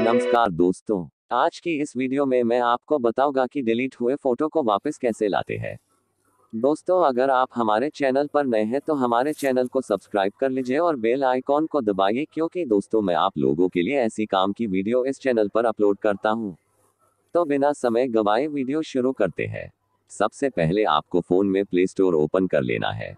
नमस्कार दोस्तों आज की इस वीडियो में मैं आपको बताऊंगा कि डिलीट हुए फोटो को वापस कैसे लाते हैं दोस्तों अगर आप हमारे चैनल पर नए हैं तो हमारे चैनल को सब्सक्राइब कर लीजिए और बेल आइकॉन को दबाइए क्योंकि दोस्तों मैं आप लोगों के लिए ऐसी काम की वीडियो इस चैनल पर अपलोड करता हूँ तो बिना समय गवाए वीडियो शुरू करते हैं सबसे पहले आपको फोन में प्ले स्टोर ओपन कर लेना है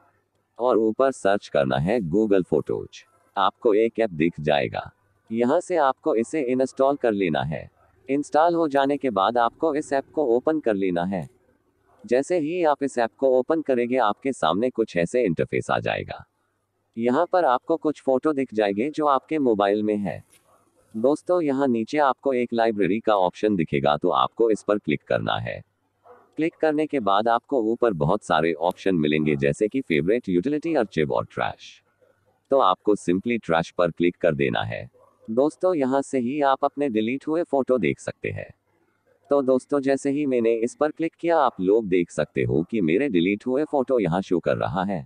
और ऊपर सर्च करना है गूगल फोटोज आपको एक ऐप दिख जाएगा यहाँ से आपको इसे इंस्टॉल कर लेना है इंस्टॉल हो जाने के बाद आपको इस ऐप को ओपन कर लेना है जैसे ही आप इस ऐप को ओपन करेंगे आपके सामने कुछ ऐसे इंटरफेस आ जाएगा यहाँ पर आपको कुछ फोटो दिख जाएंगे जो आपके मोबाइल में है दोस्तों यहाँ नीचे आपको एक लाइब्रेरी का ऑप्शन दिखेगा तो आपको इस पर क्लिक करना है क्लिक करने के बाद आपको ऊपर बहुत सारे ऑप्शन मिलेंगे जैसे कि फेवरेट यूटिलिटी और ट्रैश तो आपको सिंपली ट्रैश पर क्लिक कर देना है दोस्तों यहाँ से ही आप अपने डिलीट हुए फोटो देख सकते हैं तो दोस्तों जैसे ही मैंने इस पर क्लिक किया आप लोग देख सकते हो कि मेरे डिलीट हुए फोटो यहाँ शो कर रहा है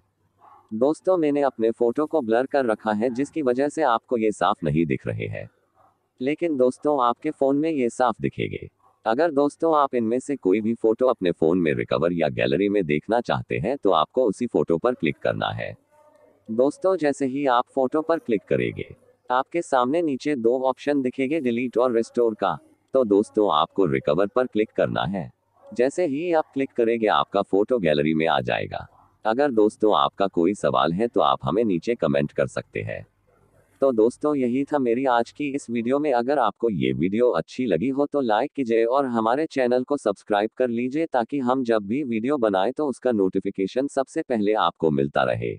दोस्तों मैंने अपने फोटो को ब्लर कर रखा है जिसकी वजह से आपको ये साफ नहीं दिख रहे हैं लेकिन दोस्तों आपके फोन में ये साफ दिखेगे अगर दोस्तों आप इनमें से कोई भी फोटो अपने फोन में रिकवर या गैलरी में देखना चाहते हैं तो आपको उसी फोटो पर क्लिक करना है दोस्तों जैसे ही आप फोटो पर क्लिक करेंगे आपके सामने नीचे दो ऑप्शन दिखेंगे डिलीट और रिस्टोर का तो दोस्तों आपको रिकवर पर क्लिक करना है जैसे ही आप क्लिक करेंगे आपका फोटो गैलरी में आ जाएगा अगर दोस्तों आपका कोई सवाल है तो आप हमें नीचे कमेंट कर सकते हैं तो दोस्तों यही था मेरी आज की इस वीडियो में अगर आपको ये वीडियो अच्छी लगी हो तो लाइक कीजिए और हमारे चैनल को सब्सक्राइब कर लीजिए ताकि हम जब भी वीडियो बनाए तो उसका नोटिफिकेशन सबसे पहले आपको मिलता रहे